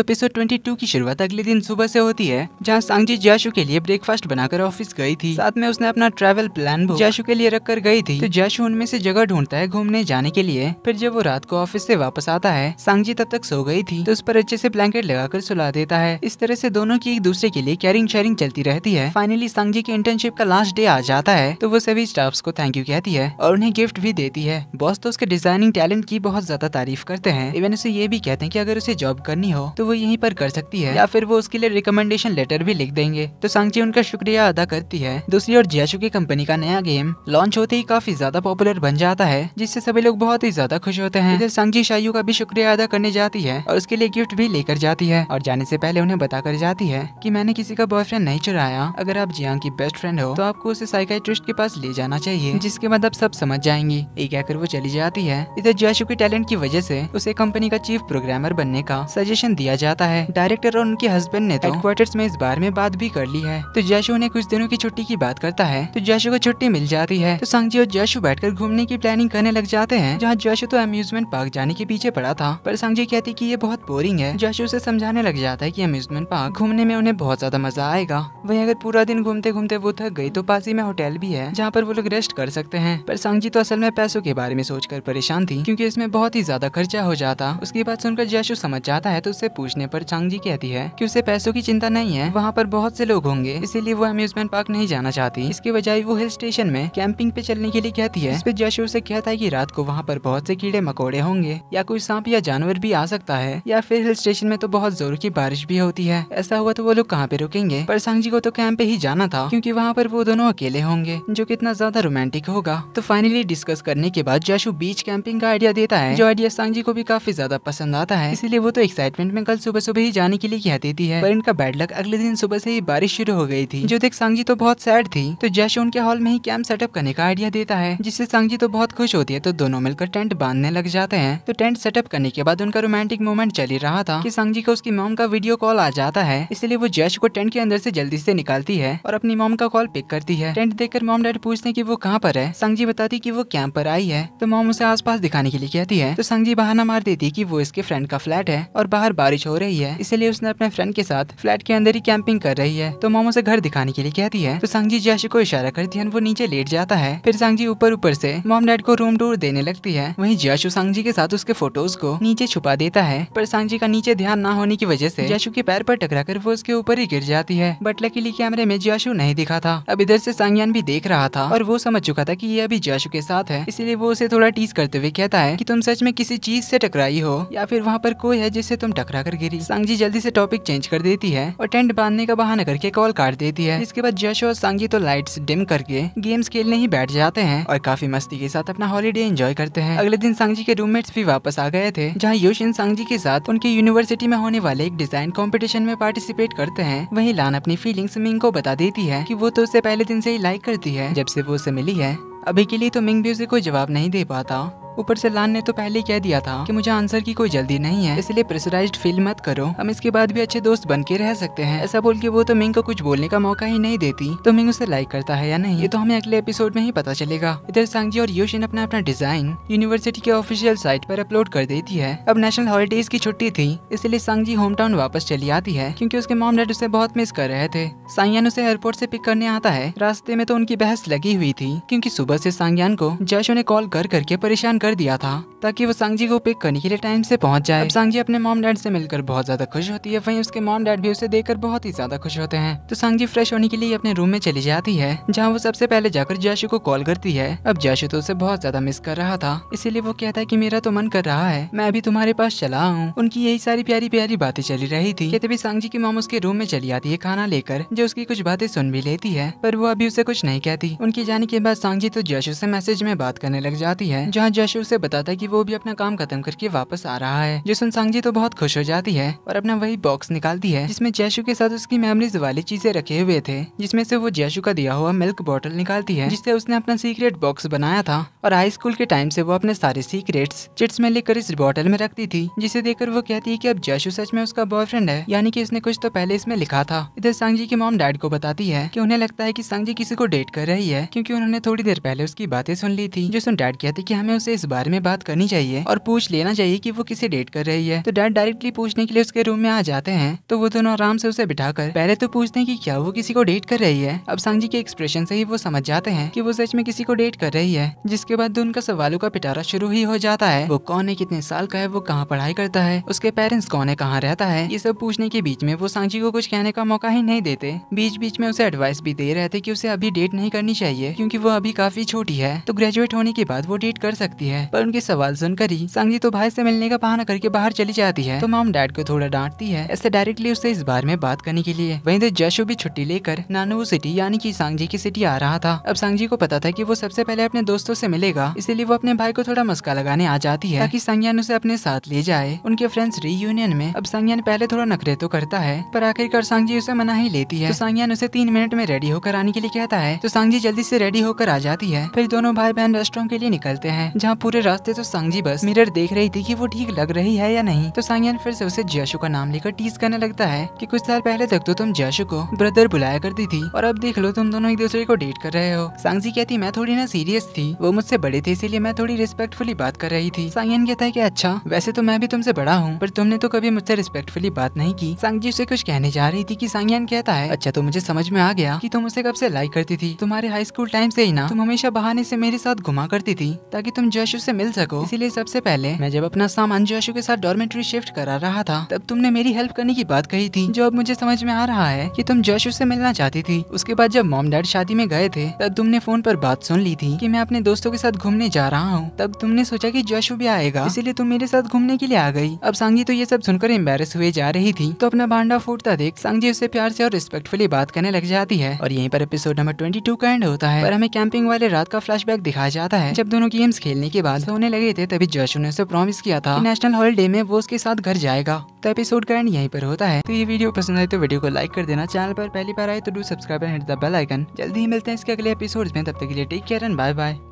episode 22 की शुरुआत अगले दिन सुबह से होती है जहाँ सांगजी जाशु के लिए ब्रेकफास्ट बनाकर ऑफिस गई थी साथ में उसने अपना ट्रैवल प्लान भी जाशु के लिए रखकर गई थी तो जाशु उनमें से जगह ढूंढता है घूमने जाने के लिए फिर जब वो रात को ऑफिस से वापस आता है सांगजी तब तक सो गई थी तो उस पर अच्छे से ब्लैंकेट लगाकर सुला देता है इस तरह से दोनों की एक दूसरे के लिए कैरिंग शेयरिंग चलती रहती है फाइनली सांगजी के इंटर्नशिप का लास्ट डे आ जाता है तो वो सभी स्टाफ को थैंक यू कहती है और उन्हें गिफ्ट भी देती है बॉस तो उसके डिजाइनिंग टैलेंट की बहुत ज्यादा तारीफ करते हैं इवन उसे ये भी कहते हैं की अगर उसे जॉब करनी हो तो तो वो यहीं पर कर सकती है या फिर वो उसके लिए रिकमेंडेशन लेटर भी लिख देंगे तो सांगची उनका शुक्रिया अदा करती है दूसरी ओर जियाशु की कंपनी का नया गेम लॉन्च होते ही काफी ज्यादा पॉपुलर बन जाता है जिससे सभी लोग बहुत ही ज्यादा खुश होते हैं इधर सांगची का भी शुक्रिया अदा करने जाती है और उसके लिए गिफ्ट भी लेकर जाती है और जाने से पहले उन्हें बताकर जाती है की मैंने किसी का बॉयफ्रेंड नहीं चुराया अगर आप जियांग की बेस्ट फ्रेंड हो तो आपको उसे साइकाट्रिस्ट के पास ले जाना चाहिए जिसके आप सब समझ जाएंगी ये कहकर वो चली जाती है इधर जियाशु के टैलेंट की वजह से उसे कंपनी का चीफ प्रोग्रामर बनने का सजेशन दिया किया जाता है डायरेक्टर और उनके हस्बैंड ने तो में इस बारे में बात भी कर ली है तो जैशु ने कुछ दिनों की छुट्टी की बात करता है तो जैशु को छुट्टी मिल जाती है तो संगजी और जैशु बैठ घूमने की प्लानिंग करने लग जाते हैं जहाँ जैशु तो अम्यूजमेंट पार्क जाने के पीछे पड़ा था पर संगजी कहती की ये बहुत बोरिंग है जैशु उसे समझाने लग जाता है की अम्यूजमेंट पार्क घूमने में उन्हें बहुत ज्यादा मजा आएगा वही अगर पूरा दिन घूमते घूमते वो थक गई तो पास ही में होटल भी है जहाँ पर वो लोग रेस्ट कर सकते हैं पर संगजी तो असल में पैसों के बारे में सोचकर परेशान थी क्यूँकी इसमें बहुत ही ज्यादा खर्चा हो जाता उसके बाद सुनकर जैशु समझ जाता है तो उससे पूछने पर चांगजी कहती है कि उसे पैसों की चिंता नहीं है वहाँ पर बहुत से लोग होंगे इसीलिए वो अम्यूजमेंट पार्क नहीं जाना चाहती इसके बजाय वो हिल स्टेशन में कैंपिंग पे चलने के लिए कहती है फिर पे कहता है की रात को वहाँ पर बहुत से कीड़े मकोड़े होंगे या कोई सांप या जानवर भी आ सकता है या फिर हिल स्टेशन में तो बहुत जोर की बारिश भी होती है ऐसा हुआ तो वो लोग कहाँ पे रुकेंगे पर सांगजी को तो कैंप पे ही जाना था क्योंकि वहाँ पर वो दोनों अकेले होंगे जो कितना ज्यादा रोमांटिक होगा तो फाइनली डिस्कस करने के बाद जाशु बीच कैंपिंग का आइडिया देता है जो आइडिया सांगजी को भी काफी ज्यादा पसंद आता है इसीलिए वो तो एक्साइटमेंट में कल सुबह सुबह ही जाने के लिए कहती थी है पर इनका बैड लक अगले दिन सुबह से ही बारिश शुरू हो गई थी जो देख सांगजी तो बहुत सैड थी तो जैश उनके हॉल में ही कैंप सेटअप करने का आइडिया देता है जिससे सांगजी तो बहुत खुश होती है तो दोनों मिलकर टेंट बांधने लग जाते हैं तो टेंट सेटअप करने के बाद उनका रोमांटिक मोमेंट चल ही रहा था की सांगजी को उसकी मोम का वीडियो कॉल आ जाता है इसलिए वो जैश को टेंट के अंदर से जल्दी से निकालती है और अपनी मोम का कॉल पिक करती है टेंट देखकर मोम डैड पूछते की वो कहाँ पर है संगजी बताती की वो कैंप पर आई है तो मोम उसे आसपास दिखाने के लिए कहती है तो सांगजी बहाना मार देती की वो इसके फ्रेंड का फ्लैट है और बाहर बारिश बारिश हो रही है इसलिए उसने अपने फ्रेंड के साथ फ्लैट के अंदर ही कैंपिंग कर रही है तो मोमो से घर दिखाने के लिए कहती है तो सांगजी जैश को इशारा करती है वो नीचे लेट जाता है फिर सांगजी ऊपर ऊपर से मोम डैड को रूम टूर देने लगती है वही जैशु सांगजी के साथ उसके फोटोज को नीचे छुपा देता है पर सांगजी का नीचे ध्यान ना होने की वजह से जैशु के पैर पर टकरा कर वो उसके ऊपर ही गिर जाती है बट लकी कैमरे में जैशु नहीं दिखा था अब इधर से सांगयान भी देख रहा था और वो समझ चुका था की ये अभी जैशु के साथ है इसीलिए वो उसे थोड़ा टीस करते हुए कहता है की तुम सच में किसी चीज से टकराई हो या फिर वहाँ पर कोई है जिससे तुम टकरा कर जाकर गिरी सांगजी जल्दी से टॉपिक चेंज कर देती है और टेंट बांधने का बहाना करके कॉल काट देती है इसके बाद जश और सांगी तो लाइट डिम करके गेम्स खेलने ही बैठ जाते हैं और काफी मस्ती के साथ अपना हॉलीडे एंजॉय करते हैं अगले दिन सांगजी के रूममेट्स भी वापस आ गए थे जहाँ योशिन सांगजी के साथ उनके यूनिवर्सिटी में होने वाले एक डिजाइन कॉम्पिटिशन में पार्टिसिपेट करते हैं वही लान अपनी फीलिंग मिंग को बता देती है की वो तो उससे पहले दिन से ही लाइक करती है जब से वो उसे मिली है अभी के लिए तो मिंग भी उसे कोई जवाब नहीं दे पाता ऊपर से लान ने तो पहले कह दिया था कि मुझे आंसर की कोई जल्दी नहीं है इसलिए प्रेसराइज फील मत करो हम इसके बाद भी अच्छे दोस्त बन के रह सकते हैं ऐसा बोल के वो तो मिंग को कुछ बोलने का मौका ही नहीं देती तो मिंग उसे लाइक करता है या नहीं ये तो हमें अगले एपिसोड में ही पता चलेगा इधर सांगजी और योशिन अपना अपना डिजाइन यूनिवर्सिटी के ऑफिशियल साइट पर अपलोड कर देती है अब नेशनल हॉलीडेज की छुट्टी थी इसलिए सांगजी होम टाउन वापस चली आती है क्यूँकी उसके मॉम डैड उसे बहुत मिस कर रहे थे सांगयान उसे एयरपोर्ट ऐसी पिक करने आता है रास्ते में तो उनकी बहस लगी हुई थी क्यूँकी सुबह ऐसी सांगयान को जैशो ने कॉल कर करके परेशान कर दिया था ताकि वो सांगजी को पिक करने के लिए टाइम से पहुंच जाए सांगजी अपने मॉम डैड से मिलकर बहुत ज्यादा खुश होती है वहीं उसके मॉम डैड भी उसे देखकर बहुत ही ज्यादा खुश होते हैं तो सांगजी फ्रेश होने के लिए अपने रूम में चली जाती है जहाँ वो सबसे पहले जाकर जैशु को कॉल करती है अब जैशु तो उसे बहुत ज्यादा मिस कर रहा था इसीलिए वो कहता है की मेरा तो मन कर रहा है मैं अभी तुम्हारे पास चला हूँ उनकी यही सारी प्यारी प्यारी बातें चली रही थी तभी सांगजी की मॉम उसके रूम में चली आती है खाना लेकर जो उसकी कुछ बातें सुन भी लेती है पर वो अभी उसे कुछ नहीं कहती उनके जाने के बाद सांगजी तो जैशु से मैसेज में बात करने लग जाती है जहाँ जैश आशु उसे बताता है कि वो भी अपना काम खत्म करके वापस आ रहा है जो सुनसांग जी तो बहुत खुश हो जाती है और अपना वही बॉक्स निकालती है जिसमें जैशु के साथ उसकी मेमोरीज वाली चीजें रखे हुए थे जिसमें से वो जैशु का दिया हुआ मिल्क बॉटल निकालती है जिससे उसने अपना सीक्रेट बॉक्स बनाया था और हाई स्कूल के टाइम से वो अपने सारे सीक्रेट चिट्स में लेकर इस बॉटल में रखती थी जिसे देखकर वो कहती है की अब जैशु सच में उसका बॉयफ्रेंड है यानी की उसने कुछ तो पहले इसमें लिखा था इधर सांगजी की मॉम डैड को बताती है की उन्हें लगता है की सांगजी किसी को डेट कर रही है क्यूँकी उन्होंने थोड़ी देर पहले उसकी बातें सुन ली थी जो सुन डैड कहती की हमें उसे इस बारे में बात करनी चाहिए और पूछ लेना चाहिए कि वो किसे डेट कर रही है तो डैड डायरेक्टली पूछने के लिए उसके रूम में आ जाते हैं तो वो दोनों आराम से उसे बिठाकर पहले तो पूछते हैं कि क्या वो किसी को डेट कर रही है अब सांगजी के एक्सप्रेशन से ही वो समझ जाते हैं की वो सच में किसी को डेट कर रही है जिसके बाद उनका सवालों का पिटारा शुरू ही हो जाता है वो कौन है कितने साल का है वो कहाँ पढ़ाई करता है उसके पेरेंट्स कौन है कहाँ रहता है ये सब पूछने के बीच में वो सांगजी को कुछ कहने का मौका ही नहीं देते बीच बीच में उसे एडवाइस भी दे रहे थे की उसे अभी डेट नहीं करनी चाहिए क्यूँकी वो अभी काफी छोटी है तो ग्रेजुएट होने के बाद वो डेट कर सकती है है पर उनके सवाल सुनकर ही संगी तो भाई से मिलने का बहाना करके बाहर चली जाती है तो मॉम डैड को थोड़ा डांटती है ऐसे डायरेक्टली उससे इस बारे में बात करने के लिए वही तो जशो भी छुट्टी लेकर नानू सिटी यानी की सांगजी की सिटी आ रहा था अब सांगजी को पता था की वो सबसे पहले अपने दोस्तों ऐसी मिलेगा इसीलिए वो अपने भाई को थोड़ा मस्का लगाने आ जाती है की संज्ञान उसे अपने साथ ले जाए उनके फ्रेंड्स रीयूनियन में अब संज्ञान पहले थोड़ा नखरे तो करता है पर आखिरकार सांगजी उसे मना ही लेती है तो सांगयान उसे तीन मिनट में रेडी होकर आने के लिए कहता है तो सांगजी जल्दी से रेडी होकर आ जाती है फिर दोनों भाई बहन रेस्टोरेंट के लिए निकलते हैं जहाँ पूरे रास्ते तो सांगजी बस मिरर देख रही थी कि वो ठीक लग रही है या नहीं तो सांगयान फिर से उसे जयशु का नाम लेकर टीज करने लगता है कि कुछ साल पहले तक तो तुम जयशु को ब्रदर बुलाया करती थी और अब देख लो तुम दोनों एक दूसरे को डेट कर रहे हो सांगजी कहती मैं थोड़ी ना सीरियस थी वो मुझसे बड़े थे इसीलिए मैं थोड़ी रिस्पेक्टफुली बात कर रही थी सांगयान कहता है की अच्छा वैसे तो मैं भी तुमसे बड़ा हूँ पर तुमने तो कभी मुझसे रिस्पेक्टफुली बात नहीं की सांगजी उसे कुछ कहने जा रही थी की सांगयान कहता है अच्छा तो मुझे समझ में आ गया की तुम उसे कब से लाइक करती थी तुम्हारे हाई स्कूल टाइम से ही ना तुम हमेशा बहाने से मेरे साथ घुमा करती थी ताकि तुम जश जोशु से मिल सको इसीलिए सबसे पहले मैं जब अपना सामान जोशु के साथ डॉर्मेटरी शिफ्ट करा रहा था तब तुमने मेरी हेल्प करने की बात कही थी जो अब मुझे समझ में आ रहा है की तुम जोशु से मिलना चाहती थी उसके बाद जब मॉम डैड शादी में गए थे तब तुमने फोन पर बात सुन ली थी की मैं अपने दोस्तों के साथ घूमने जा रहा हूँ तब तुमने सोचा की जोशु भी आएगा इसीलिए तुम मेरे साथ घूमने के लिए आ गई अब सांगी तो ये सब सुनकर एम्बेरस हुए जा रही थी तो अपना भांडा फूटता देख सांगी उसे प्यार से और रिस्पेक्टफुली बात करने लग जाती है और यहीं पर एपिसोड नंबर ट्वेंटी का एंड होता है पर हमें कैंपिंग वाले रात का फ्लैशबैक दिखाया जाता है जब दोनों गेम्स खेलने के बाद सोने लगे थे तभी जश ने उसे प्रॉमिस किया था कि नेशनल हॉलीडे में वो उसके साथ घर जाएगा तो एपिसोड का एंड यहीं पर होता है तो ये वीडियो पसंद आए तो वीडियो को लाइक कर देना चैनल पर पहली बार आए तो do subscribe and hit the bell icon जल्दी ही मिलते हैं इसके अगले एपिसोड में तब तक के लिए take care and bye bye